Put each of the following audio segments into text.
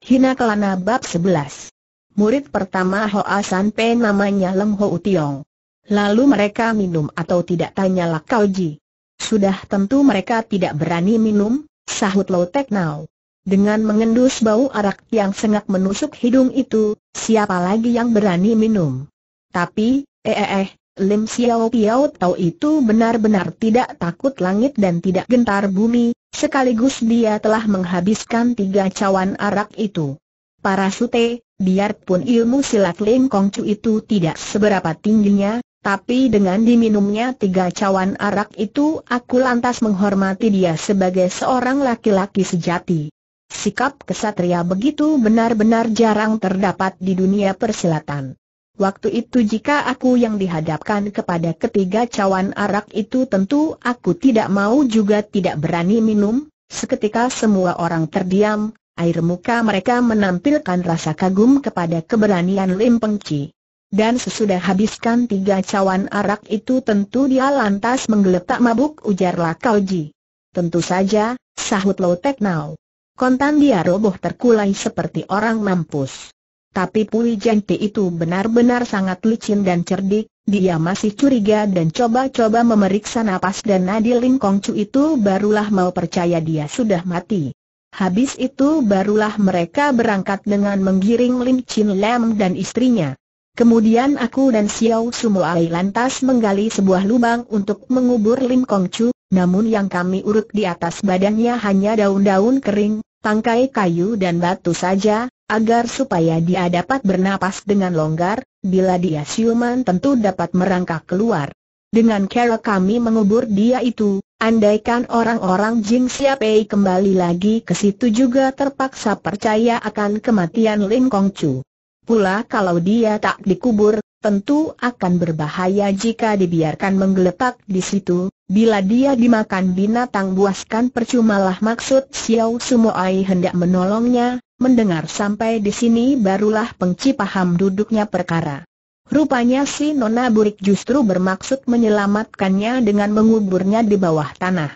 Hina Kelana Bab 11 Murid pertama Hoa San Pe namanya Lem Ho Utiong. Lalu mereka minum atau tidak tanyalah Kau Ji. Sudah tentu mereka tidak berani minum, sahut Lo Tek Nau. Dengan mengendus bau arak yang sengak menusuk hidung itu, siapa lagi yang berani minum? Tapi, eh eh eh, Lim Xiao Piao Tau itu benar-benar tidak takut langit dan tidak gentar bumi, sekaligus dia telah menghabiskan tiga cawan arak itu. Para sute, biarpun ilmu silat Lim Kong Chu itu tidak seberapa tingginya, tapi dengan diminumnya tiga cawan arak itu aku lantas menghormati dia sebagai seorang laki-laki sejati. Sikap kesatria begitu benar-benar jarang terdapat di dunia persilatan. Waktu itu jika aku yang dihadapkan kepada ketiga cawan arak itu tentu aku tidak mau juga tidak berani minum, seketika semua orang terdiam, air muka mereka menampilkan rasa kagum kepada keberanian Lim Peng Pengci. Dan sesudah habiskan tiga cawan arak itu tentu dia lantas menggeletak mabuk ujarlah Kauji. Tentu saja, sahut Lotek Now. Kontan dia roboh terkulai seperti orang mampus. Tapi Pui Jengti itu benar-benar sangat licin dan cerdik, dia masih curiga dan coba-coba memeriksa napas dan nadi Lim Kong Chu itu barulah mau percaya dia sudah mati. Habis itu barulah mereka berangkat dengan menggiring Lim Chin Lam dan istrinya. Kemudian aku dan Xiao Sumo lantas menggali sebuah lubang untuk mengubur Lim Kong Chu, namun yang kami urut di atas badannya hanya daun-daun kering, tangkai kayu dan batu saja, agar supaya dia dapat bernapas dengan longgar, bila dia siuman tentu dapat merangkak keluar. Dengan cara kami mengubur dia itu, andaikan orang-orang Jing xiapei kembali lagi ke situ juga terpaksa percaya akan kematian Lin Kong Chu. Pula kalau dia tak dikubur, tentu akan berbahaya jika dibiarkan menggeletak di situ, bila dia dimakan binatang buas kan percumalah maksud Xiao Sumoai hendak menolongnya, Mendengar sampai di sini barulah pengci paham duduknya perkara. Rupanya si Nona Burik justru bermaksud menyelamatkannya dengan menguburnya di bawah tanah.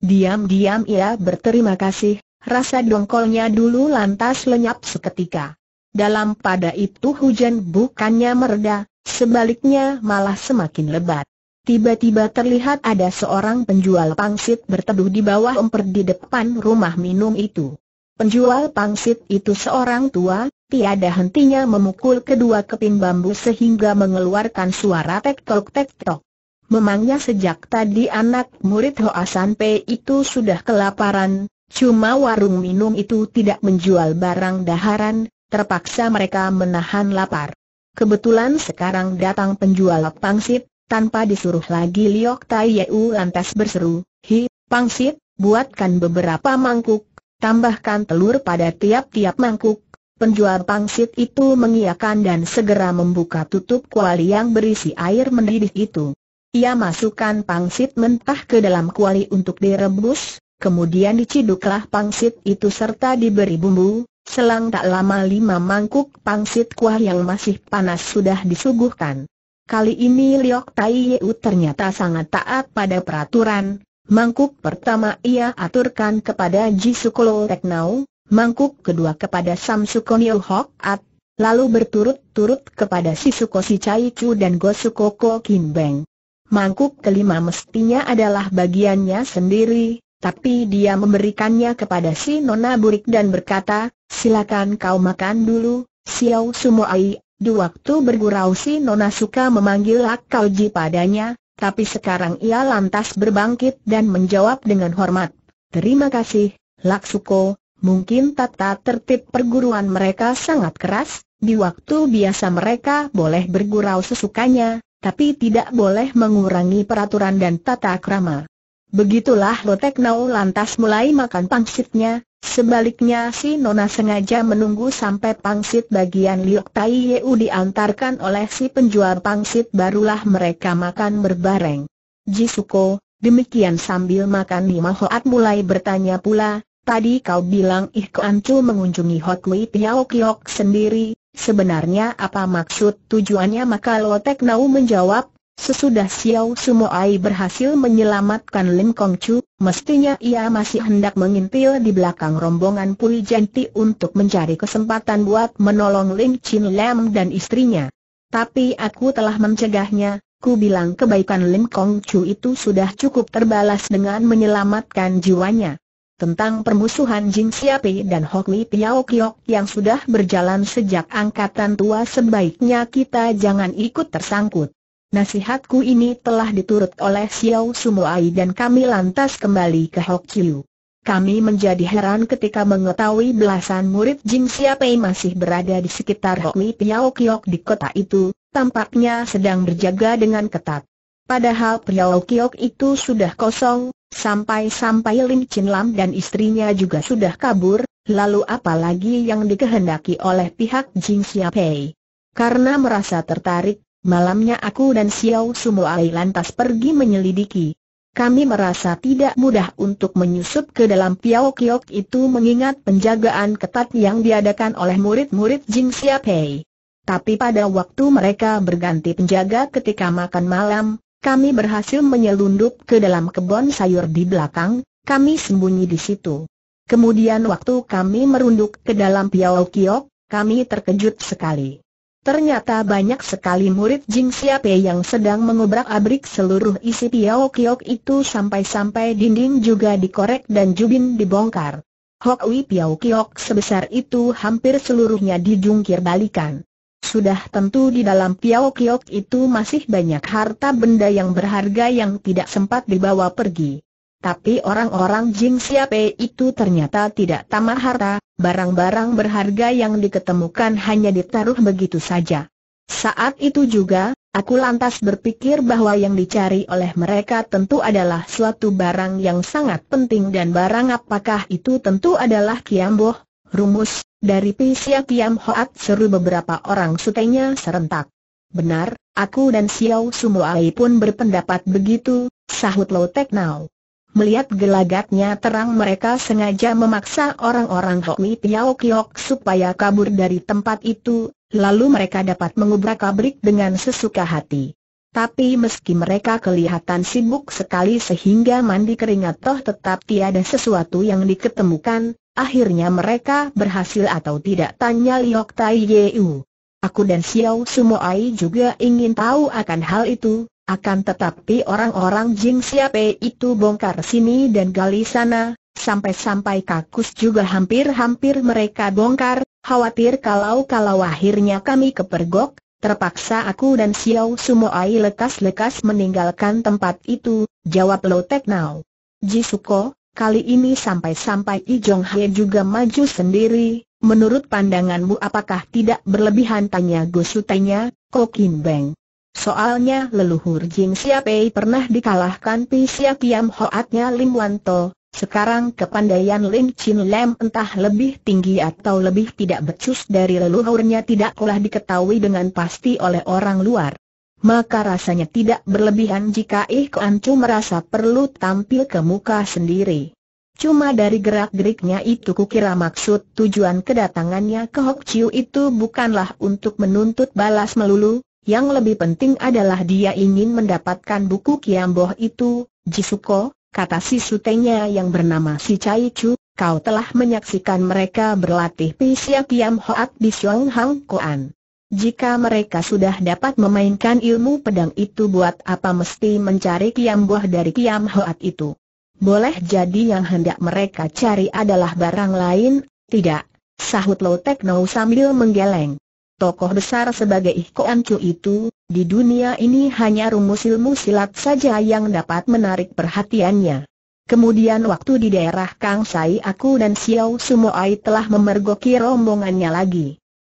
Diam-diam ia berterima kasih, rasa dongkolnya dulu lantas lenyap seketika. Dalam pada itu hujan bukannya mereda, sebaliknya malah semakin lebat. Tiba-tiba terlihat ada seorang penjual pangsit berteduh di bawah emper di depan rumah minum itu. Penjual pangsit itu seorang tua, tiada hentinya memukul kedua keping bambu sehingga mengeluarkan suara tek-tok-tek-tok. Memangnya sejak tadi anak murid Hoa San Pei itu sudah kelaparan, cuma warung minum itu tidak menjual barang daharan, terpaksa mereka menahan lapar. Kebetulan sekarang datang penjual pangsit, tanpa disuruh lagi Liok Tai Yeu lantas berseru, Hi, pangsit, buatkan beberapa mangkuk, tambahkan telur pada tiap-tiap mangkuk. Penjual pangsit itu mengiakan dan segera membuka tutup kuali yang berisi air mendidih itu. Ia masukkan pangsit mentah ke dalam kuali untuk direbus, kemudian diciduklah pangsit itu serta diberi bumbu, selang tak lama lima mangkuk pangsit kuah yang masih panas sudah disuguhkan. Kali ini Liok Tai Yeu ternyata sangat taat pada peraturan, Mangkuk pertama ia aturkan kepada Jisukulo Teknau, mangkuk kedua kepada Samsukonio Hok At, lalu berturut-turut kepada Si Sisuko Sichaichu dan Gosukoko Kinbeng. Mangkuk kelima mestinya adalah bagiannya sendiri, tapi dia memberikannya kepada si Nona Burik dan berkata, silakan kau makan dulu, Xiao Sumoai. Di waktu bergurau si Nona suka memanggil Ji padanya, tapi sekarang ia lantas berbangkit dan menjawab dengan hormat. Terima kasih, Laksuko, mungkin tata tertib perguruan mereka sangat keras, di waktu biasa mereka boleh bergurau sesukanya, tapi tidak boleh mengurangi peraturan dan tata krama. Begitulah Loteknau lantas mulai makan pangsitnya, Sebaliknya si Nona sengaja menunggu sampai pangsit bagian Liok Tai Yeu diantarkan oleh si penjual pangsit barulah mereka makan berbareng. Jisuko, demikian sambil makan Lima Hoat mulai bertanya pula, tadi kau bilang Ih Kuan Chu mengunjungi Hot Kui Piao Kiok sendiri, sebenarnya apa maksud tujuannya maka Lotek Nau menjawab, Sesudah Xiao Sumoai berhasil menyelamatkan Lin Kong Chu, mestinya ia masih hendak mengintil di belakang rombongan Pui Jenti untuk mencari kesempatan buat menolong Lin Chin Lam dan istrinya. Tapi aku telah mencegahnya, ku bilang kebaikan Lin Kong Chu itu sudah cukup terbalas dengan menyelamatkan jiwanya. Tentang permusuhan Jing Siapi dan Hok Li Piao Kiok yang sudah berjalan sejak angkatan tua sebaiknya kita jangan ikut tersangkut. Nasihatku ini telah diturut oleh Xiao Sumuai dan kami lantas kembali ke Hokyu. Kami menjadi heran ketika mengetahui belasan murid Jing Siapai masih berada di sekitar Hokwi Piao Kiok di kota itu, tampaknya sedang berjaga dengan ketat. Padahal Piao Kiok itu sudah kosong, sampai-sampai Lim Chin Lam dan istrinya juga sudah kabur, lalu apa lagi yang dikehendaki oleh pihak Jing Siapai? Karena merasa tertarik Malamnya aku dan Xiao Sumuai lantas pergi menyelidiki. Kami merasa tidak mudah untuk menyusup ke dalam Piao Kiok itu mengingat penjagaan ketat yang diadakan oleh murid-murid Jing Xiaopei. Tapi pada waktu mereka berganti penjaga ketika makan malam, kami berhasil menyelundup ke dalam kebun sayur di belakang, kami sembunyi di situ. Kemudian waktu kami merunduk ke dalam Piao Kiok, kami terkejut sekali. Ternyata banyak sekali murid Jing Siape yang sedang mengubrak abrik seluruh isi Piao Kiok itu sampai-sampai dinding juga dikorek dan jubin dibongkar. Hok Wi Piao Kiok sebesar itu hampir seluruhnya dijungkir balikan. Sudah tentu di dalam Piao Kiok itu masih banyak harta benda yang berharga yang tidak sempat dibawa pergi. Tapi orang-orang Jing Siape itu ternyata tidak tamak harta, barang-barang berharga yang diketemukan hanya ditaruh begitu saja. Saat itu juga, aku lantas berpikir bahwa yang dicari oleh mereka tentu adalah suatu barang yang sangat penting dan barang apakah itu tentu adalah Kiamboh, rumus, dari Pisia Kiam Hoat seru beberapa orang sutenya serentak. Benar, aku dan Xiao Sumuai pun berpendapat begitu, sahut Lotek Nao. Melihat gelagatnya terang mereka sengaja memaksa orang-orang Hoi Piao Kiok supaya kabur dari tempat itu, lalu mereka dapat mengubrak-abrik dengan sesuka hati. Tapi meski mereka kelihatan sibuk sekali sehingga mandi keringat toh tetap tiada sesuatu yang diketemukan, akhirnya mereka berhasil atau tidak tanya Liok Tai Yeu. Aku dan Xiao Sumoai juga ingin tahu akan hal itu, akan tetapi orang-orang Jing Siape itu bongkar sini dan gali sana, sampai-sampai kakus juga hampir-hampir mereka bongkar, khawatir kalau-kalau akhirnya kami kepergok, terpaksa aku dan Xiao Sumoai lekas-lekas meninggalkan tempat itu, jawab Lo Tek Nao. Jisuko, kali ini sampai-sampai I Jong juga maju sendiri, menurut pandanganmu apakah tidak berlebihan tanya Gosutenya, Kokin Beng. Soalnya leluhur Jing Siapei pernah dikalahkan Pisia Yam Hoatnya Lim Wanto. sekarang kepandaian Lim Chin Lam entah lebih tinggi atau lebih tidak becus dari leluhurnya tidak kalah diketahui dengan pasti oleh orang luar. Maka rasanya tidak berlebihan jika Ih Kuan Chu merasa perlu tampil ke muka sendiri. Cuma dari gerak-geriknya itu kukira maksud tujuan kedatangannya ke Hok Chiu itu bukanlah untuk menuntut balas melulu, yang lebih penting adalah dia ingin mendapatkan buku Kiamboh itu, Jisuko, kata si sutenya yang bernama si Chai Chu, kau telah menyaksikan mereka berlatih Pisya Kiam Hoat di Siong Hang Koan. Jika mereka sudah dapat memainkan ilmu pedang itu buat apa mesti mencari Kiamboh dari Kiam itu? Boleh jadi yang hendak mereka cari adalah barang lain, tidak, sahut Lotek Nau sambil menggeleng tokoh besar sebagai Ikoan Chu itu, di dunia ini hanya rumus ilmu silat saja yang dapat menarik perhatiannya. Kemudian waktu di daerah Kang Sai aku dan Xiao Sumoai telah memergoki rombongannya lagi.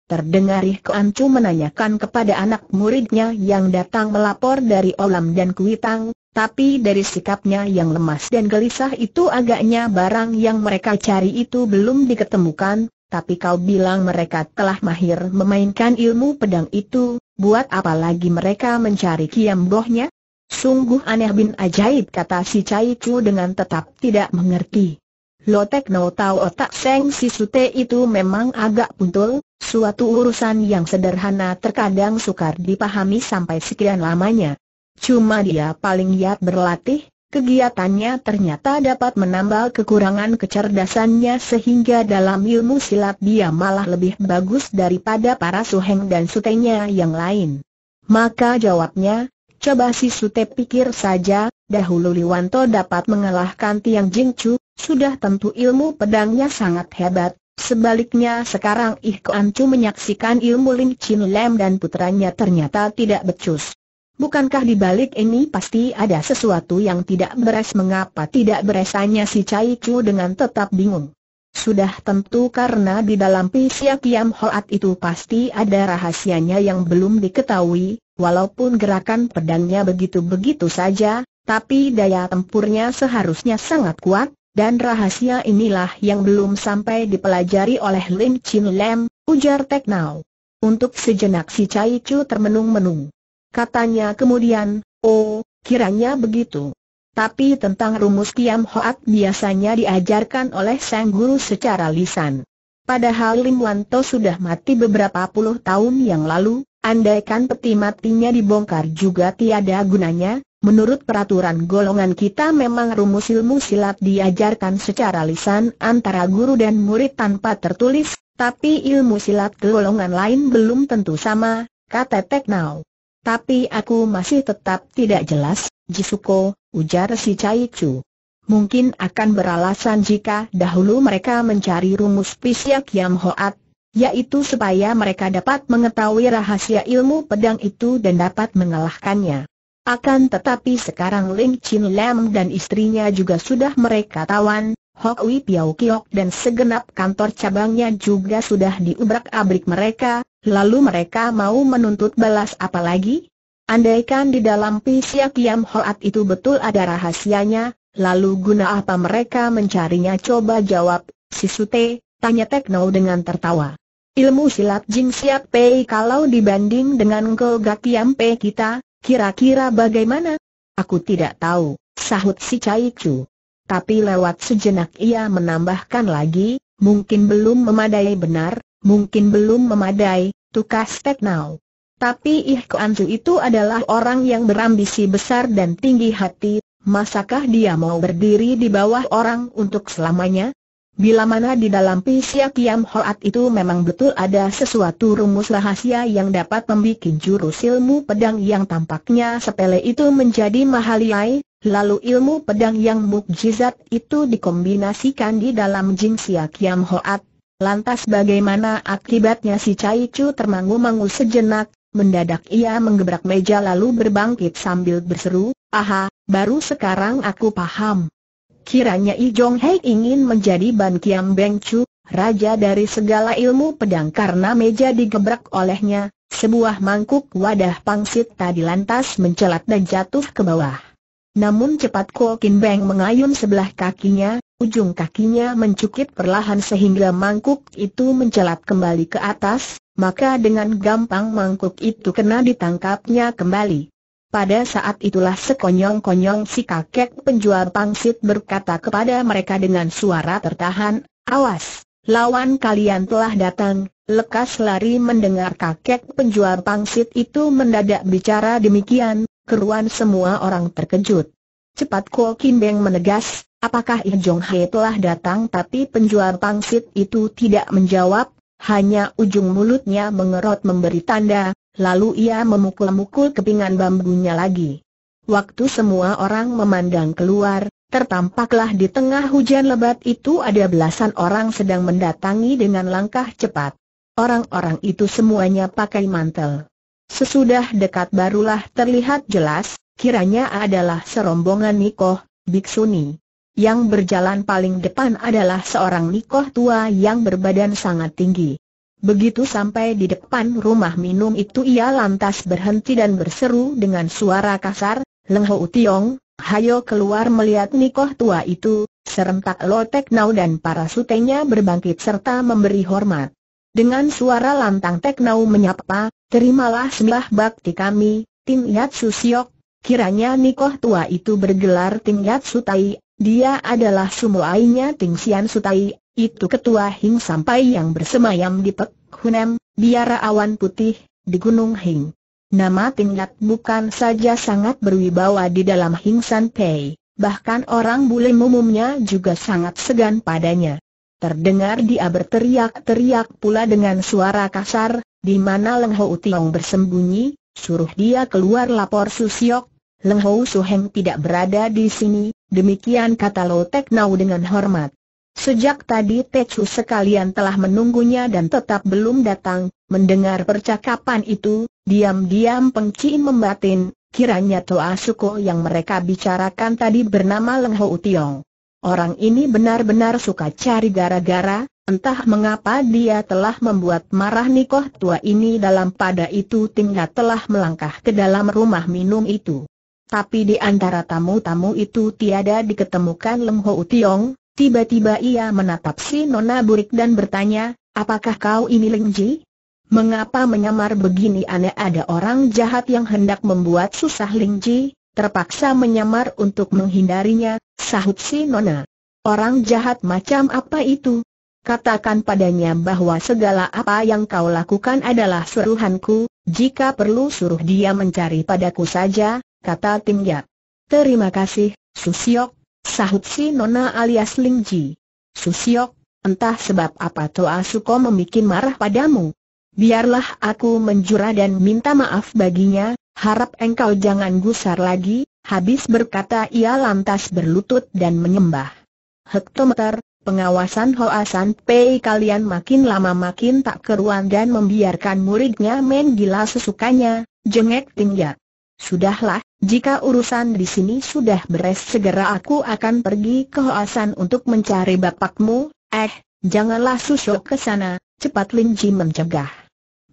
Terdengar Ikoan Chu menanyakan kepada anak muridnya yang datang melapor dari Olam dan Kuitang, tapi dari sikapnya yang lemas dan gelisah itu agaknya barang yang mereka cari itu belum diketemukan, tapi kau bilang mereka telah mahir memainkan ilmu pedang itu, buat apa lagi mereka mencari kiambohnya? Sungguh aneh bin ajaib kata si Cai Chu dengan tetap tidak mengerti. Lo tekno tau otak Seng si Sute itu memang agak puntul, suatu urusan yang sederhana terkadang sukar dipahami sampai sekian lamanya. Cuma dia paling giat berlatih, Kegiatannya ternyata dapat menambah kekurangan kecerdasannya sehingga dalam ilmu silat dia malah lebih bagus daripada para suheng dan sutenya yang lain. Maka jawabnya, coba si sute pikir saja, dahulu Liwanto dapat mengalahkan Tiang Jingcu, sudah tentu ilmu pedangnya sangat hebat, Sebaliknya sekarang Ih Kuan Chu menyaksikan ilmu Ling Chin Lam dan putranya ternyata tidak becus. Bukankah di balik ini pasti ada sesuatu yang tidak beres mengapa tidak beresannya si Cai Chu dengan tetap bingung? Sudah tentu karena di dalam pisia Kiam Hoat itu pasti ada rahasianya yang belum diketahui, walaupun gerakan pedangnya begitu-begitu saja, tapi daya tempurnya seharusnya sangat kuat, dan rahasia inilah yang belum sampai dipelajari oleh Lim Chin Lam, ujar Teknau. Untuk sejenak si Cai Chu termenung-menung. Katanya kemudian, oh, kiranya begitu. Tapi tentang rumus Kiam Hoat biasanya diajarkan oleh sang guru secara lisan. Padahal Lim Wanto sudah mati beberapa puluh tahun yang lalu, andaikan peti matinya dibongkar juga tiada gunanya, Menurut peraturan golongan kita memang rumus ilmu silat diajarkan secara lisan antara guru dan murid tanpa tertulis, tapi ilmu silat golongan lain belum tentu sama, kata Teknau. Tapi aku masih tetap tidak jelas, Jisuko, ujar si Cai Chu. Mungkin akan beralasan jika dahulu mereka mencari rumus pisya Kiam Hoat, yaitu supaya mereka dapat mengetahui rahasia ilmu pedang itu dan dapat mengalahkannya. Akan tetapi sekarang Ling Chin Lam dan istrinya juga sudah mereka tawan, Hok Wei Piao Kiok dan segenap kantor cabangnya juga sudah diubrak-abrik mereka, lalu mereka mau menuntut balas apa lagi? Andaikan di dalam pisia Kiam Hoat itu betul ada rahasianya, lalu guna apa mereka mencarinya coba jawab, si Sute, tanya Tekno dengan tertawa. Ilmu silat Jing Siap Pei kalau dibanding dengan Golgak Kiam Pei kita, kira-kira bagaimana? Aku tidak tahu, sahut si Cai Chu. Tapi lewat sejenak ia menambahkan lagi, mungkin belum memadai benar, Mungkin belum memadai, tukas Teknau. Tapi Ih itu adalah orang yang berambisi besar dan tinggi hati, masakah dia mau berdiri di bawah orang untuk selamanya? Bila mana di dalam pisya Kiam Hoat itu memang betul ada sesuatu rumus rahasia yang dapat membuat jurus ilmu pedang yang tampaknya sepele itu menjadi mahaliai, Lalu ilmu pedang yang mukjizat itu dikombinasikan di dalam Jingsia Kiam Hoat, Lantas bagaimana akibatnya si Cai Chu termangu-mangu sejenak, mendadak ia menggebrak meja lalu berbangkit sambil berseru, Aha, baru sekarang aku paham. Kiranya I Jong Hei ingin menjadi Ban Kiam Beng Chu, raja dari segala ilmu pedang karena meja digebrak olehnya, sebuah mangkuk wadah pangsit tadi lantas mencelat dan jatuh ke bawah. Namun cepat Ko Kin Beng mengayun sebelah kakinya, Ujung kakinya mencukit perlahan sehingga mangkuk itu mencelat kembali ke atas, maka dengan gampang mangkuk itu kena ditangkapnya kembali. Pada saat itulah sekonyong-konyong si kakek penjual pangsit berkata kepada mereka dengan suara tertahan, Awas, lawan kalian telah datang, lekas lari mendengar kakek penjual pangsit itu mendadak bicara demikian, keruan semua orang terkejut. Cepat Kuo Beng menegas, apakah I Jong He telah datang tapi penjual pangsit itu tidak menjawab, hanya ujung mulutnya mengerot memberi tanda, lalu ia memukul-mukul kepingan bambunya lagi. Waktu semua orang memandang keluar, tertampaklah di tengah hujan lebat itu ada belasan orang sedang mendatangi dengan langkah cepat. Orang-orang itu semuanya pakai mantel. Sesudah dekat barulah terlihat jelas, kiranya adalah serombongan Nikoh, Biksuni. Yang berjalan paling depan adalah seorang nikoh tua yang berbadan sangat tinggi. Begitu sampai di depan rumah minum itu ia lantas berhenti dan berseru dengan suara kasar, Leng Ho Tiong, hayo keluar melihat nikoh tua itu, serentak tek Nau dan para sutenya berbangkit serta memberi hormat. Dengan suara lantang tek nau menyapa, terimalah sembah bakti kami, Tim Yat Siok, Kiranya Nikoh tua itu bergelar tim Yat Sutai, dia adalah sumuainya Ting Sian Sutai, itu ketua Hing sampai yang bersemayam di Pek Hunem, biara awan putih, di Gunung Hing. Nama Yat bukan saja sangat berwibawa di dalam Hing San Pei, bahkan orang bule umumnya juga sangat segan padanya. Terdengar dia berteriak-teriak pula dengan suara kasar, di mana Leng Hou Tiong bersembunyi, suruh dia keluar lapor Susiok. Leng Hou Suheng tidak berada di sini, demikian kata Lo Tek nau dengan hormat. Sejak tadi Techu sekalian telah menunggunya dan tetap belum datang, mendengar percakapan itu, diam-diam Pengci membatin, kiranya Toa Suko yang mereka bicarakan tadi bernama Leng Ho Tiong. Orang ini benar-benar suka cari gara-gara, entah mengapa dia telah membuat marah Nikoh tua ini dalam pada itu tinggal telah melangkah ke dalam rumah minum itu. Tapi di antara tamu-tamu itu tiada diketemukan Lem Ho Tiong, tiba-tiba ia menatap si Nona Burik dan bertanya, apakah kau ini Ling Ji? Mengapa menyamar begini aneh ada orang jahat yang hendak membuat susah Ling Ji, terpaksa menyamar untuk menghindarinya, sahut si Nona. Orang jahat macam apa itu? Katakan padanya bahwa segala apa yang kau lakukan adalah suruhanku, jika perlu suruh dia mencari padaku saja, kata Tim Yat. Terima kasih, Susiok, sahut si Nona alias Ling Ji. Susiok, entah sebab apa Toa Suko membuat marah padamu. Biarlah aku menjura dan minta maaf baginya, harap engkau jangan gusar lagi, habis berkata ia lantas berlutut dan menyembah. Hektometer, pengawasan Hoasan Pei kalian makin lama makin tak keruan dan membiarkan muridnya main gila sesukanya, jengek tinggal. Sudahlah, jika urusan di sini sudah beres segera aku akan pergi ke Hoasan untuk mencari bapakmu, eh, janganlah susuk ke sana, cepat Linji mencegah.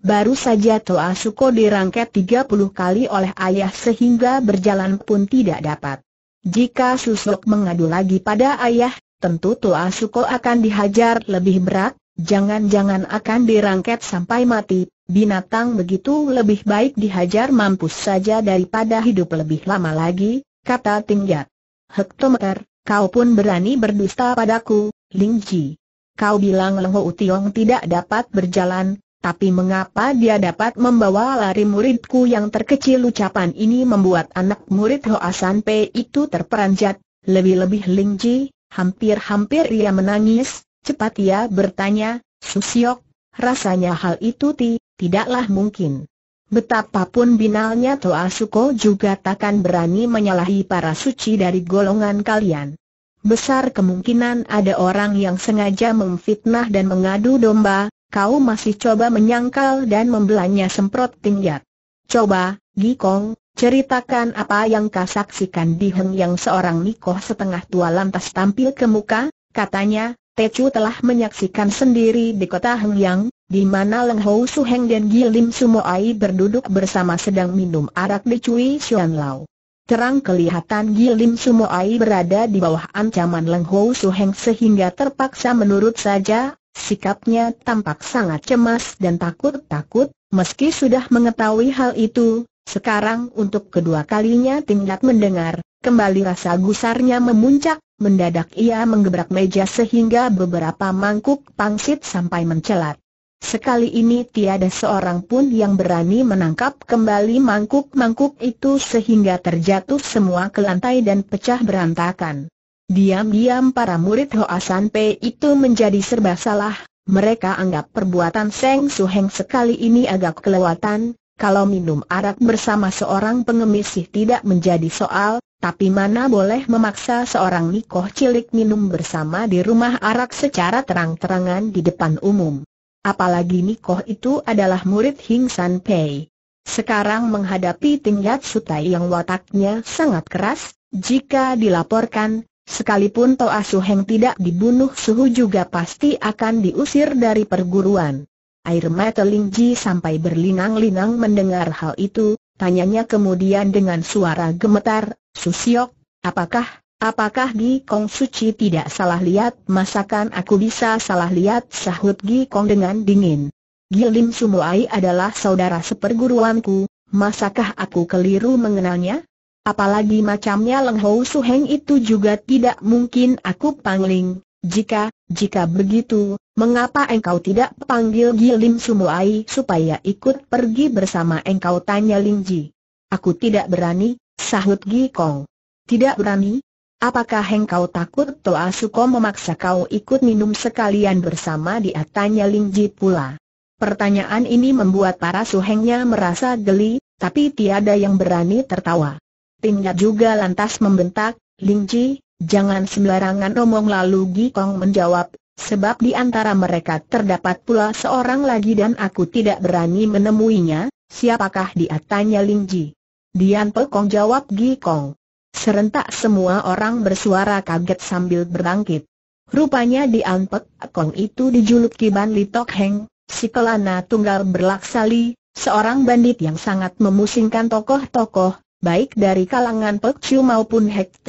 Baru saja Toa Suko dirangket 30 kali oleh ayah sehingga berjalan pun tidak dapat. Jika susuk mengadu lagi pada ayah, tentu Toa Suko akan dihajar lebih berat, jangan-jangan akan dirangket sampai mati, binatang begitu lebih baik dihajar mampus saja daripada hidup lebih lama lagi, kata Tingjat. Hektometer, kau pun berani berdusta padaku, Lingji. Kau bilang Lengho Utiong tidak dapat berjalan, tapi mengapa dia dapat membawa lari muridku yang terkecil ucapan ini membuat anak murid Hoasan Pe itu terperanjat, lebih-lebih Lingji, hampir-hampir ia menangis, cepat ia bertanya, Susiok, rasanya hal itu ti, Tidaklah mungkin. Betapapun binalnya Toa Suko juga takkan berani menyalahi para suci dari golongan kalian. Besar kemungkinan ada orang yang sengaja memfitnah dan mengadu domba, kau masih coba menyangkal dan membelanya semprot tinggiat. Coba, Gikong, ceritakan apa yang kau saksikan di Heng yang seorang Nikoh setengah tua lantas tampil ke muka, katanya, Tecu telah menyaksikan sendiri di kota Hengyang, di mana Leng Hou Heng dan Gilim Sumoai berduduk bersama sedang minum arak di Cui Xuan Lau. Terang kelihatan Gilim Sumoai berada di bawah ancaman Leng Hou Heng sehingga terpaksa menurut saja, sikapnya tampak sangat cemas dan takut-takut, meski sudah mengetahui hal itu, sekarang untuk kedua kalinya tingkat mendengar, kembali rasa gusarnya memuncak, mendadak ia menggebrak meja sehingga beberapa mangkuk pangsit sampai mencelat. Sekali ini tiada seorang pun yang berani menangkap kembali mangkuk-mangkuk itu sehingga terjatuh semua ke lantai dan pecah berantakan. Diam-diam para murid Hoasan Pei itu menjadi serba salah, mereka anggap perbuatan Seng Suheng sekali ini agak kelewatan, kalau minum arak bersama seorang pengemis sih tidak menjadi soal, tapi mana boleh memaksa seorang nikoh cilik minum bersama di rumah arak secara terang-terangan di depan umum. Apalagi Nikoh itu adalah murid Hing San Pei. Sekarang menghadapi Tingkat Sutai yang wataknya sangat keras, jika dilaporkan, sekalipun Toa Heng tidak dibunuh Suhu juga pasti akan diusir dari perguruan. Air mata Lingji sampai berlinang-linang mendengar hal itu, tanyanya kemudian dengan suara gemetar, Su Siok, apakah Apakah Gi Kong Suci tidak salah lihat? Masakan aku bisa salah lihat? Sahut Gi Kong dengan dingin. Gilim Sumuai adalah saudara seperguruanku, masakah aku keliru mengenalnya? Apalagi macamnya Leng Hou Su Heng itu juga tidak mungkin aku pangling. Jika, jika begitu, mengapa engkau tidak panggil Gilim Sumuai supaya ikut pergi bersama engkau tanya Ling Ji? Aku tidak berani, sahut Gi Kong. Tidak berani, Apakah engkau takut Toa Suko memaksa kau ikut minum sekalian bersama dia? Tanya Ling pula. Pertanyaan ini membuat para suhengnya merasa geli, tapi tiada yang berani tertawa. Tingkat juga lantas membentak, Ling jangan sembarangan omong lalu Gi Kong menjawab, sebab di antara mereka terdapat pula seorang lagi dan aku tidak berani menemuinya, siapakah dia? Tanya Ling Ji. Dian Pekong jawab Gi Kong. Serentak semua orang bersuara kaget sambil berbangkit. Rupanya di Anpek Kong itu dijuluki Ban Tok Heng, si kelana tunggal berlaksali, seorang bandit yang sangat memusingkan tokoh-tokoh, baik dari kalangan Pek Chiu maupun Hek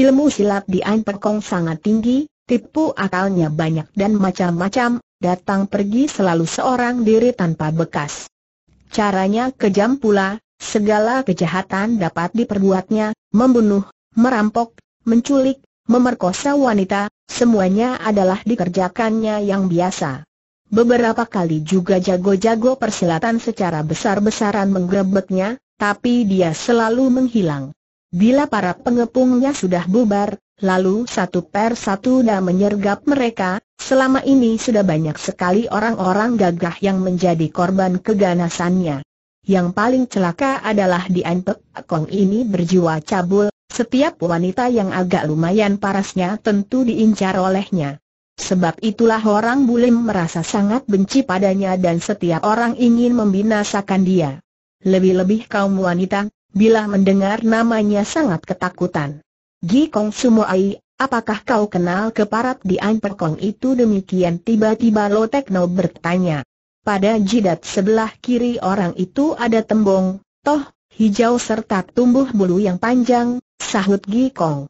Ilmu silat di Anpek Kong sangat tinggi, tipu akalnya banyak dan macam-macam, datang pergi selalu seorang diri tanpa bekas. Caranya kejam pula, segala kejahatan dapat diperbuatnya, membunuh, merampok, menculik, memerkosa wanita, semuanya adalah dikerjakannya yang biasa. Beberapa kali juga jago-jago persilatan secara besar-besaran menggerebeknya, tapi dia selalu menghilang. Bila para pengepungnya sudah bubar, lalu satu per satu dah menyergap mereka, selama ini sudah banyak sekali orang-orang gagah yang menjadi korban keganasannya. Yang paling celaka adalah di Antek Kong ini berjiwa cabul, setiap wanita yang agak lumayan parasnya tentu diincar olehnya. Sebab itulah orang Bulim merasa sangat benci padanya dan setiap orang ingin membinasakan dia. Lebih-lebih kaum wanita, bila mendengar namanya sangat ketakutan. Ji Kong Sumoai, apakah kau kenal keparat di Antek Kong itu demikian tiba-tiba lo tekno bertanya. Pada jidat sebelah kiri orang itu ada tembong, toh, hijau serta tumbuh bulu yang panjang, sahut Gikong.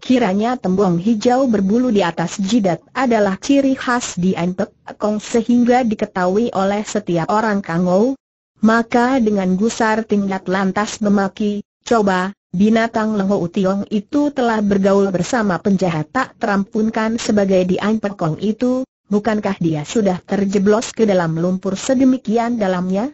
Kiranya tembong hijau berbulu di atas jidat adalah ciri khas di Antek Kong sehingga diketahui oleh setiap orang Kangou. Maka dengan gusar tingkat lantas memaki, coba, binatang Lengho Utiong itu telah bergaul bersama penjahat tak terampunkan sebagai di Antek Kong itu, bukankah dia sudah terjeblos ke dalam lumpur sedemikian dalamnya?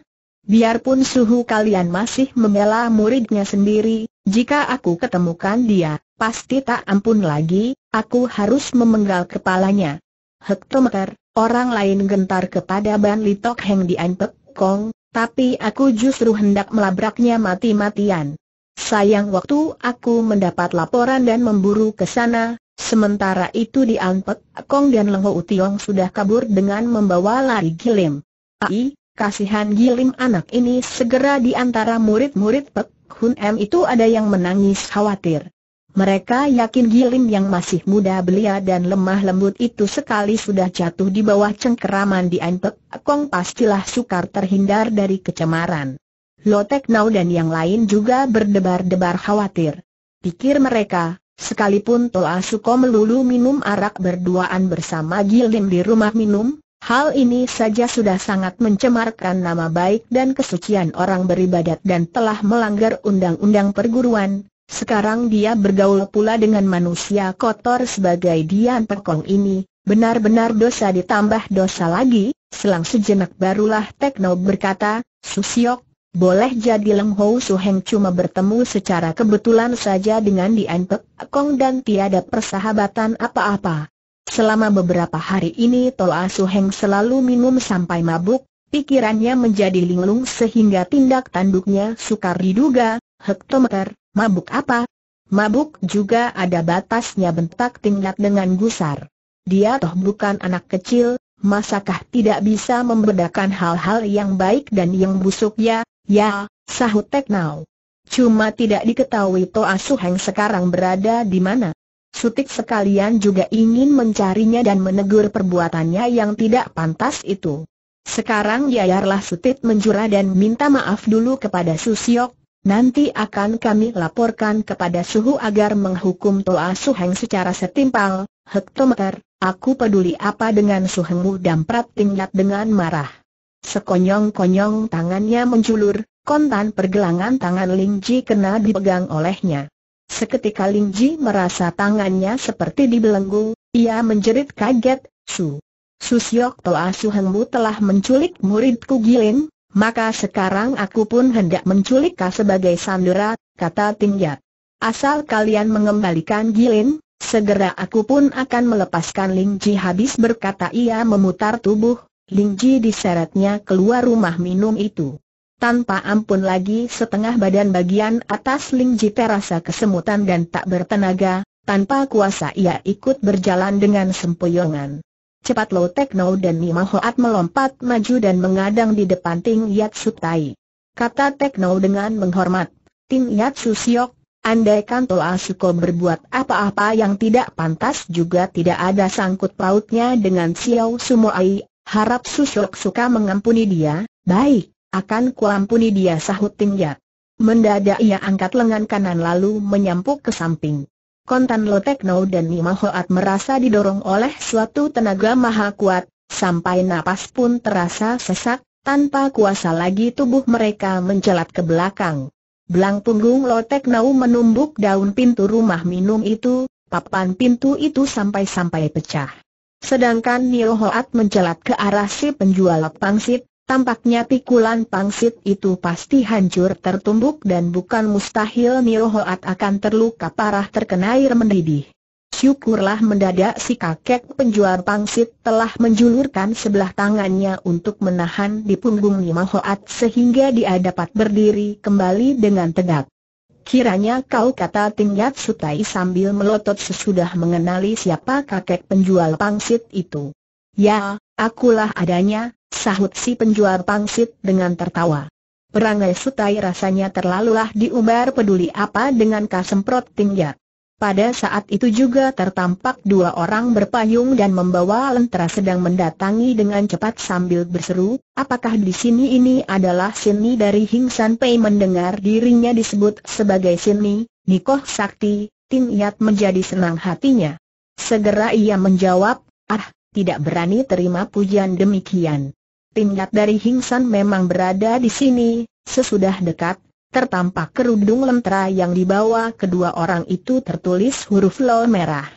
Biarpun suhu kalian masih membela muridnya sendiri, jika aku ketemukan dia, pasti tak ampun lagi, aku harus memenggal kepalanya. Hektometer, orang lain gentar kepada Ban Litok Heng di Anpek Kong, tapi aku justru hendak melabraknya mati-matian. Sayang waktu aku mendapat laporan dan memburu ke sana, Sementara itu di Anpek, Kong dan Leng Ho sudah kabur dengan membawa lari Gilim. Ai, kasihan Gilim anak ini segera di antara murid-murid Pek Hun M itu ada yang menangis khawatir. Mereka yakin Gilim yang masih muda belia dan lemah lembut itu sekali sudah jatuh di bawah cengkeraman di Anpek, Kong pastilah sukar terhindar dari kecemaran. Lotek Nau dan yang lain juga berdebar-debar khawatir. Pikir mereka, Sekalipun Toa Suko melulu minum arak berduaan bersama Gilim di rumah minum, hal ini saja sudah sangat mencemarkan nama baik dan kesucian orang beribadat dan telah melanggar undang-undang perguruan. Sekarang dia bergaul pula dengan manusia kotor sebagai Dian Pekong ini, benar-benar dosa ditambah dosa lagi. Selang sejenak barulah Tekno berkata, Susiok, boleh jadi Leng Hou Heng cuma bertemu secara kebetulan saja dengan Dian Pek Kong dan tiada persahabatan apa-apa. Selama beberapa hari ini Toa Heng selalu minum sampai mabuk, pikirannya menjadi linglung sehingga tindak tanduknya sukar diduga, hektometer, mabuk apa? Mabuk juga ada batasnya bentak tingkat dengan gusar. Dia toh bukan anak kecil, masakah tidak bisa membedakan hal-hal yang baik dan yang busuk ya? Ya, sahut Teknau. Cuma tidak diketahui Toa Suheng sekarang berada di mana. Sutik sekalian juga ingin mencarinya dan menegur perbuatannya yang tidak pantas itu. Sekarang Yayarlah Sutik menjura dan minta maaf dulu kepada Susiok, nanti akan kami laporkan kepada Suhu agar menghukum Toa Suheng secara setimpal, hektometer, aku peduli apa dengan Suhengmu dan Prat tingkat dengan marah. Sekonyong-konyong tangannya menjulur, kontan pergelangan tangan Ling Ji kena dipegang olehnya. Seketika Ling Ji merasa tangannya seperti dibelenggu, ia menjerit kaget, Su. Su Susyok Toa Suhengmu telah menculik muridku Gilin, maka sekarang aku pun hendak menculik kau sebagai sandera, kata Tingjat. Ya. Asal kalian mengembalikan Gilin, segera aku pun akan melepaskan Ling Ji habis berkata ia memutar tubuh, Lingji diseretnya keluar rumah minum itu. Tanpa ampun lagi setengah badan bagian atas Lingji terasa kesemutan dan tak bertenaga, tanpa kuasa ia ikut berjalan dengan sempoyongan. Cepat Lo Tekno dan Nima Hoat melompat maju dan mengadang di depan Ting Yatsu Tai. Kata Tekno dengan menghormat, Ting Yatsu Siok, andaikan Toa Suko berbuat apa-apa yang tidak pantas juga tidak ada sangkut pautnya dengan Xiao Ai, Harap susuk suka mengampuni dia, baik, akan kuampuni dia sahut Tingyak. Mendadak ia angkat lengan kanan lalu menyampuk ke samping. Kontan Lo Tekno dan Nima Hoat merasa didorong oleh suatu tenaga maha kuat, sampai napas pun terasa sesak, tanpa kuasa lagi tubuh mereka mencelat ke belakang. Belang punggung Lo Tekno menumbuk daun pintu rumah minum itu, papan pintu itu sampai-sampai pecah. Sedangkan Nio Hoat mencelat ke arah si penjual pangsit, tampaknya pikulan pangsit itu pasti hancur tertumbuk dan bukan mustahil Nio Hoat akan terluka parah terkena air mendidih. Syukurlah mendadak si kakek penjual pangsit telah menjulurkan sebelah tangannya untuk menahan di punggung Nio Hoat sehingga dia dapat berdiri kembali dengan tegak. Kiranya kau kata tingkat sutai sambil melotot sesudah mengenali siapa kakek penjual pangsit itu. Ya, akulah adanya, sahut si penjual pangsit dengan tertawa. Perangai sutai rasanya terlalulah diumbar peduli apa dengan kasemprot tingkat. Pada saat itu juga tertampak dua orang berpayung dan membawa lentera sedang mendatangi dengan cepat sambil berseru, apakah di sini ini adalah Sini dari Hing San Pei mendengar dirinya disebut sebagai Sini, Nikoh Sakti, Tin Yat menjadi senang hatinya. Segera ia menjawab, ah, tidak berani terima pujian demikian. Ting Yat dari Hing San memang berada di sini, sesudah dekat, tertampak kerudung lentera yang dibawa kedua orang itu tertulis huruf lo merah.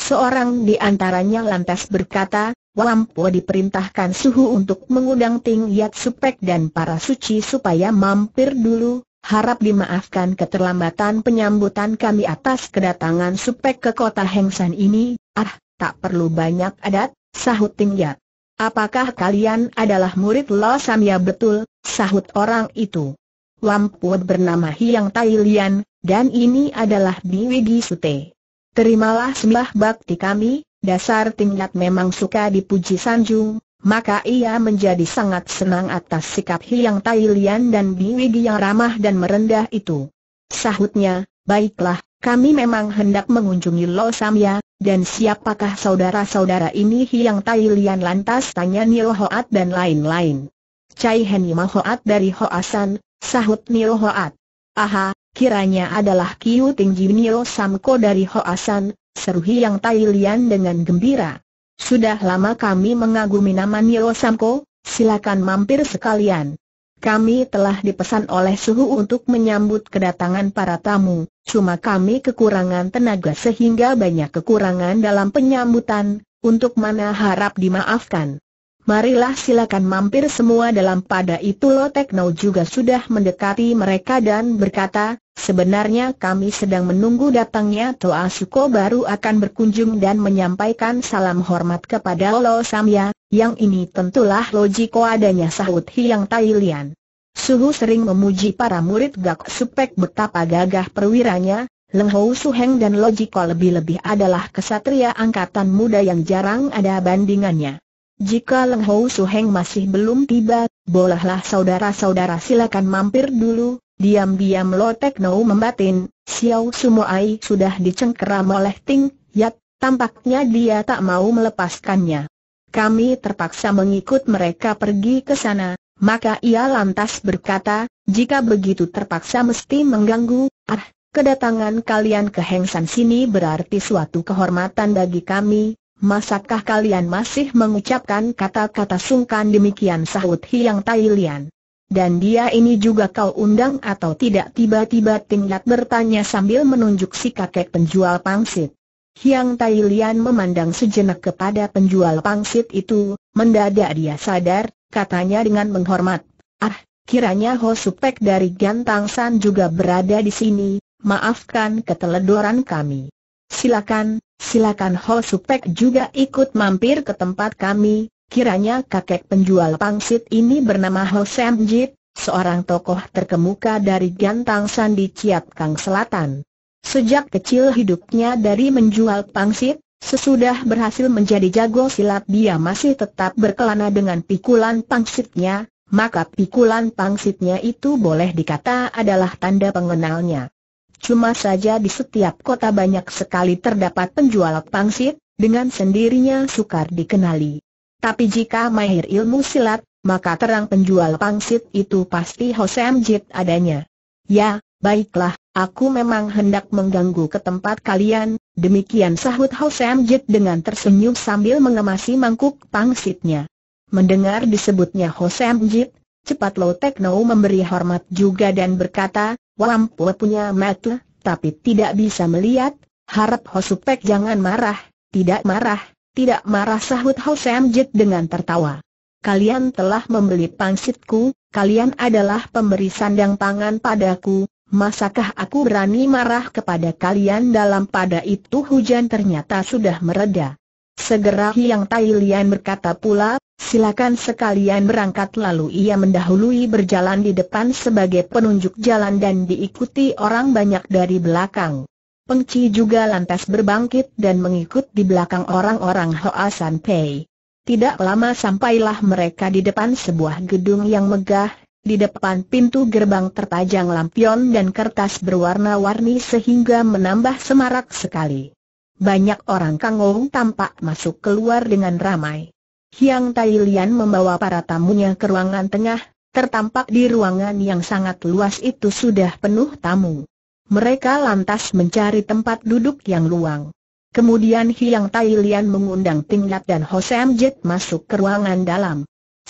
Seorang di antaranya lantas berkata, "Wampu diperintahkan suhu untuk mengundang Ting Yat Supek dan para suci supaya mampir dulu, harap dimaafkan keterlambatan penyambutan kami atas kedatangan Supek ke kota Hengsan ini, ah, tak perlu banyak adat, sahut Ting Yat. Apakah kalian adalah murid Lo Samya betul, sahut orang itu. Lampu bernama Hiang Tailian, dan ini adalah Biwigi Sute. Terimalah sembah bakti kami, dasar tingkat memang suka dipuji Sanjung, maka ia menjadi sangat senang atas sikap Hiang Tailian dan Biwigi yang ramah dan merendah itu. Sahutnya, baiklah, kami memang hendak mengunjungi Lo Samya, dan siapakah saudara-saudara ini Hiang Tailian lantas tanya Nio Hoat dan lain-lain. Cai Heni Mahoat dari Hoasan, Sahut Nio Hoat. Aha, kiranya adalah Kiu Tinggi Nio Samko dari Hoasan, seru Yang Tailian dengan gembira. Sudah lama kami mengagumi nama Nio Samko, silakan mampir sekalian. Kami telah dipesan oleh suhu untuk menyambut kedatangan para tamu, cuma kami kekurangan tenaga sehingga banyak kekurangan dalam penyambutan, untuk mana harap dimaafkan. Marilah silakan mampir semua dalam pada itu Lo Tekno juga sudah mendekati mereka dan berkata, sebenarnya kami sedang menunggu datangnya Toa Suko baru akan berkunjung dan menyampaikan salam hormat kepada Lo Samya, yang ini tentulah logiko adanya sahut Hiang Tailian. Suhu sering memuji para murid Gak Supek betapa gagah perwiranya, Leng Hou Heng dan Logiko lebih-lebih adalah kesatria angkatan muda yang jarang ada bandingannya. Jika Leng Hou Heng masih belum tiba, bolehlah saudara-saudara silakan mampir dulu. Diam-diam Lo Tek Nau membatin, Xiao Sumuai sudah dicengkeram oleh Ting Yat, tampaknya dia tak mau melepaskannya. Kami terpaksa mengikut mereka pergi ke sana, maka ia lantas berkata, jika begitu terpaksa mesti mengganggu, ah, kedatangan kalian ke Hengsan sini berarti suatu kehormatan bagi kami, Masakah kalian masih mengucapkan kata-kata sungkan demikian sahut Hiang Tai Lian? Dan dia ini juga kau undang atau tidak tiba-tiba tingkat bertanya sambil menunjuk si kakek penjual pangsit. Hiang Tai Lian memandang sejenak kepada penjual pangsit itu, mendadak dia sadar, katanya dengan menghormat. Ah, kiranya Ho Supek dari Gantang San juga berada di sini, maafkan keteledoran kami. Silakan, silakan Ho Supek juga ikut mampir ke tempat kami, kiranya kakek penjual pangsit ini bernama Ho Sam Jit, seorang tokoh terkemuka dari Gantang Sandi Ciat Kang Selatan. Sejak kecil hidupnya dari menjual pangsit, sesudah berhasil menjadi jago silat dia masih tetap berkelana dengan pikulan pangsitnya, maka pikulan pangsitnya itu boleh dikata adalah tanda pengenalnya. Cuma saja di setiap kota banyak sekali terdapat penjual pangsit, dengan sendirinya sukar dikenali. Tapi jika mahir ilmu silat, maka terang penjual pangsit itu pasti Hosem Jit adanya. Ya, baiklah, aku memang hendak mengganggu ke tempat kalian, demikian sahut Hosem Jit dengan tersenyum sambil mengemasi mangkuk pangsitnya. Mendengar disebutnya Hosem Jit, Cepat Lo Tekno memberi hormat juga dan berkata, Wampu punya mata, tapi tidak bisa melihat, harap Hosupek jangan marah, tidak marah, tidak marah sahut Jit dengan tertawa. Kalian telah membeli pangsitku, kalian adalah pemberi sandang pangan padaku, masakah aku berani marah kepada kalian dalam pada itu hujan ternyata sudah mereda. Segera Hiang Tai Lian berkata pula, Silakan sekalian berangkat lalu ia mendahului berjalan di depan sebagai penunjuk jalan dan diikuti orang banyak dari belakang. Pengci juga lantas berbangkit dan mengikut di belakang orang-orang Hoa San Pei. Tidak lama sampailah mereka di depan sebuah gedung yang megah, di depan pintu gerbang terpajang lampion dan kertas berwarna-warni sehingga menambah semarak sekali. Banyak orang kangong tampak masuk keluar dengan ramai. Hiang Tailian membawa para tamunya ke ruangan tengah, tertampak di ruangan yang sangat luas itu sudah penuh tamu. Mereka lantas mencari tempat duduk yang luang. Kemudian Hiang Tailian Lian mengundang Tingkat dan Sam Jet masuk ke ruangan dalam.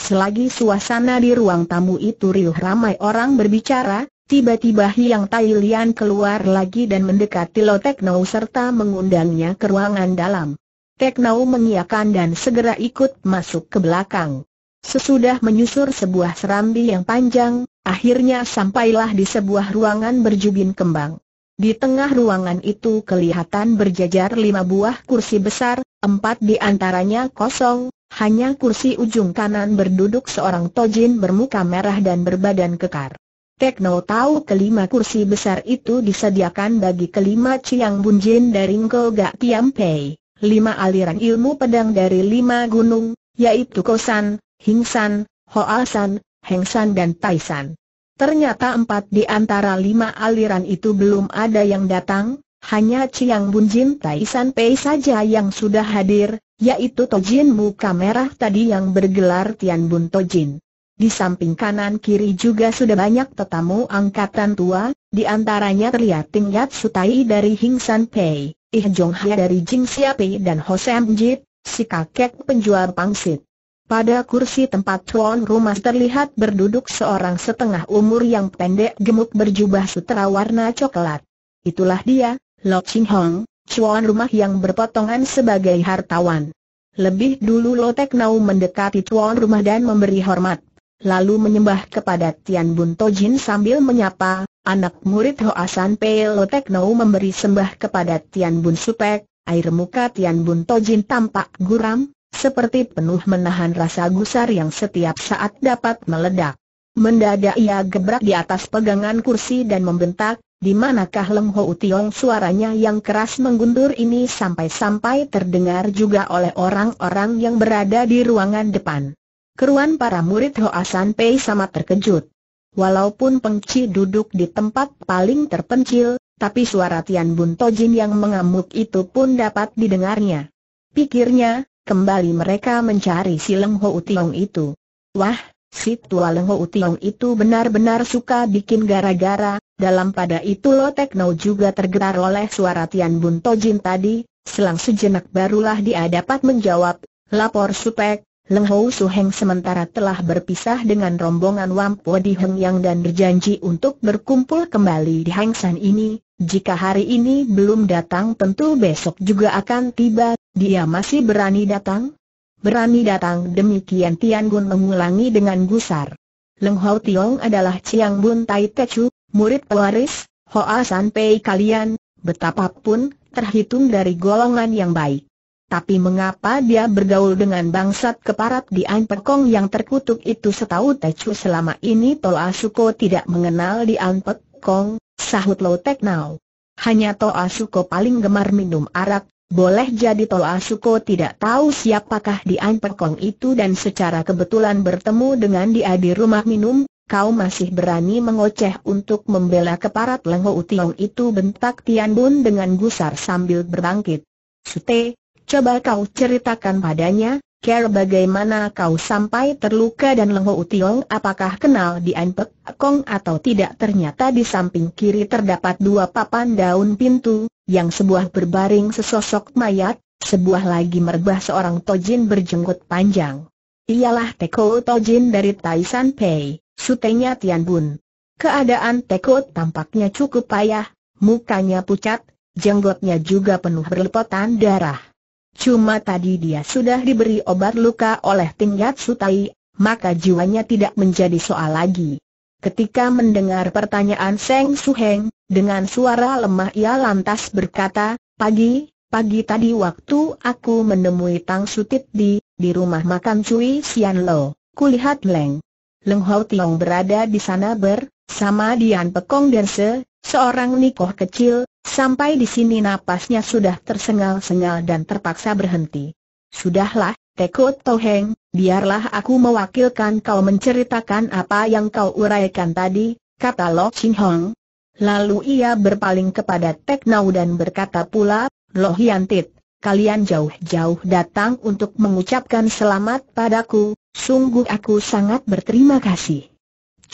Selagi suasana di ruang tamu itu riuh ramai orang berbicara, tiba-tiba Hiang Tailian keluar lagi dan mendekati Lotek Nau serta mengundangnya ke ruangan dalam. Teknau mengiakan dan segera ikut masuk ke belakang. Sesudah menyusur sebuah serambi yang panjang, akhirnya sampailah di sebuah ruangan berjubin kembang. Di tengah ruangan itu kelihatan berjajar lima buah kursi besar, empat di antaranya kosong, hanya kursi ujung kanan berduduk seorang tojin bermuka merah dan berbadan kekar. Tekno tahu kelima kursi besar itu disediakan bagi kelima ciang Bunjin dari Ngo Gak Tiam Pei lima aliran ilmu pedang dari lima gunung, yaitu Kosan, Hingsan, Hoasan, Hengsan dan Taisan. Ternyata empat di antara lima aliran itu belum ada yang datang, hanya Ciang Bunjin Taisan Pei saja yang sudah hadir, yaitu Tojin muka merah tadi yang bergelar Tian Bun Tojin. Di samping kanan kiri juga sudah banyak tetamu angkatan tua, di antaranya terlihat Ting Yat Sutai dari Hingsan Pei. Ih Jong Hye dari Jing Siapi dan Ho Sam Jit, si kakek penjual pangsit. Pada kursi tempat tuan rumah terlihat berduduk seorang setengah umur yang pendek gemuk berjubah sutera warna coklat. Itulah dia, Lo Ching Hong, tuan rumah yang berpotongan sebagai hartawan. Lebih dulu Lo nau mendekati tuan rumah dan memberi hormat lalu menyembah kepada Tian Bun Tojin sambil menyapa, anak murid Hoasan Pelo Tekno memberi sembah kepada Tian Bun Supek, air muka Tian Bun Tojin tampak guram, seperti penuh menahan rasa gusar yang setiap saat dapat meledak. Mendadak ia gebrak di atas pegangan kursi dan membentak, di manakah Leng Ho Tiong suaranya yang keras menggundur ini sampai-sampai terdengar juga oleh orang-orang yang berada di ruangan depan keruan para murid Hoa San Pei sama terkejut. Walaupun Chi duduk di tempat paling terpencil, tapi suara Tian Bun Tojin yang mengamuk itu pun dapat didengarnya. Pikirnya, kembali mereka mencari si Leng Ho Utiong itu. Wah, si tua Leng Ho Utiong itu benar-benar suka bikin gara-gara, dalam pada itu Lo Tekno juga tergerak oleh suara Tian Bun Tojin tadi, selang sejenak barulah dia dapat menjawab, lapor Supek, Leng Su Heng sementara telah berpisah dengan rombongan Wampo di Heng Yang dan berjanji untuk berkumpul kembali di Hang San ini, jika hari ini belum datang tentu besok juga akan tiba, dia masih berani datang? Berani datang demikian Tian Gun mengulangi dengan gusar. Leng Ho Tiong adalah Chiang Bun Tai Te Chu, murid pewaris, Hoa San Pei kalian, betapapun, terhitung dari golongan yang baik. Tapi mengapa dia bergaul dengan bangsat keparat di Anpekong yang terkutuk itu setahu Tecu selama ini Toa Asuko tidak mengenal di Anpekong, sahut Tek Nau. Hanya Toa Asuko paling gemar minum arak, boleh jadi Toa Asuko tidak tahu siapakah di Anpekong itu dan secara kebetulan bertemu dengan dia di rumah minum, kau masih berani mengoceh untuk membela keparat Lengho Utiong itu bentak Tian Bun dengan gusar sambil berbangkit. Sute, Coba kau ceritakan padanya, Care bagaimana kau sampai terluka dan Leng Ho apakah kenal di Anpek Kong atau tidak ternyata di samping kiri terdapat dua papan daun pintu, yang sebuah berbaring sesosok mayat, sebuah lagi merbah seorang tojin berjenggot panjang. Ialah Teko Tojin dari Taishan Pei, sutenya Tian Bun. Keadaan Teko tampaknya cukup payah, mukanya pucat, jenggotnya juga penuh berlepotan darah. Cuma tadi dia sudah diberi obat luka oleh Tingkat Sutai, maka jiwanya tidak menjadi soal lagi. Ketika mendengar pertanyaan Seng Suheng, dengan suara lemah ia lantas berkata, Pagi, pagi tadi waktu aku menemui Tang Sutit di, di rumah makan Cui Sian Lo, kulihat Leng. Leng Hau Tiong berada di sana bersama Dian Pekong dan Se, seorang nikoh kecil, Sampai di sini napasnya sudah tersengal-sengal dan terpaksa berhenti. Sudahlah, Teko Toheng, biarlah aku mewakilkan kau menceritakan apa yang kau uraikan tadi, kata Lo Ching Hong. Lalu ia berpaling kepada Tek Nau dan berkata pula, Lo Tit, kalian jauh-jauh datang untuk mengucapkan selamat padaku, sungguh aku sangat berterima kasih.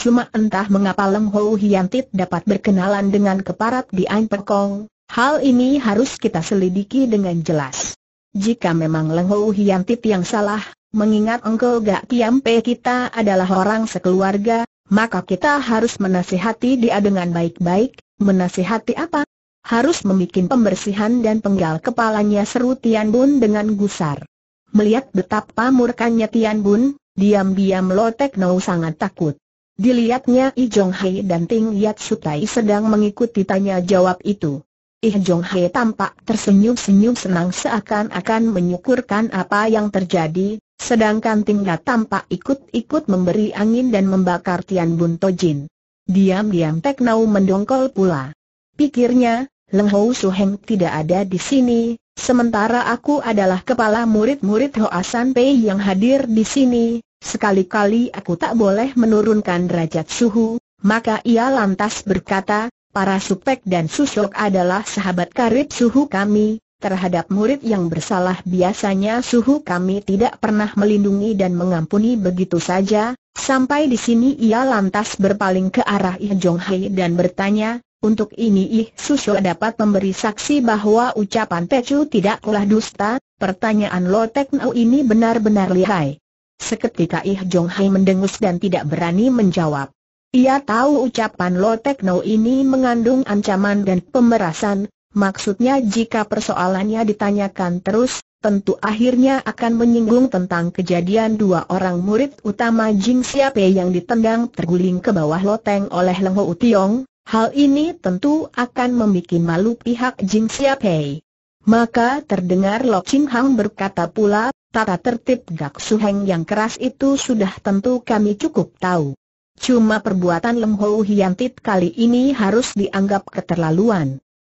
Cuma entah mengapa Leng Hou Hian Tit dapat berkenalan dengan keparat di Ain Perkong, hal ini harus kita selidiki dengan jelas. Jika memang Leng Hou Hian Tit yang salah, mengingat engkau gak Pe kita adalah orang sekeluarga, maka kita harus menasihati dia dengan baik-baik, menasihati apa? Harus membuat pembersihan dan penggal kepalanya seru Tian Bun dengan gusar. Melihat betapa murkanya Tian Bun, diam-diam Lotek Nau sangat takut. Dilihatnya I Jong Hei dan Ting Yat Sutai sedang mengikuti tanya jawab itu. I Jong Hei tampak tersenyum-senyum senang seakan-akan menyukurkan apa yang terjadi, sedangkan Ting Yat tampak ikut-ikut memberi angin dan membakar Tian Bun Jin. Diam-diam Tek Nau mendongkol pula. Pikirnya, Leng Hou Heng tidak ada di sini, sementara aku adalah kepala murid-murid Hoa Pei yang hadir di sini, Sekali-kali aku tak boleh menurunkan derajat suhu, maka ia lantas berkata, para supek dan susok adalah sahabat karib suhu kami, terhadap murid yang bersalah biasanya suhu kami tidak pernah melindungi dan mengampuni begitu saja. Sampai di sini ia lantas berpaling ke arah Ih Jong Hai dan bertanya, untuk ini Ih Susho dapat memberi saksi bahwa ucapan Pecu tidaklah dusta, pertanyaan Lotek Nau ini benar-benar lihai. Seketika Ih Jong Hai mendengus dan tidak berani menjawab. Ia tahu ucapan Lo Tekno ini mengandung ancaman dan pemerasan, maksudnya jika persoalannya ditanyakan terus, tentu akhirnya akan menyinggung tentang kejadian dua orang murid utama Jing Siape yang ditendang terguling ke bawah loteng oleh Leng Ho Tiong, hal ini tentu akan membuat malu pihak Jing Siape. Maka terdengar Lo Chin Hang berkata pula, tata tertib Gak Su Heng yang keras itu sudah tentu kami cukup tahu. Cuma perbuatan Lem Hou Hiantit kali ini harus dianggap keterlaluan.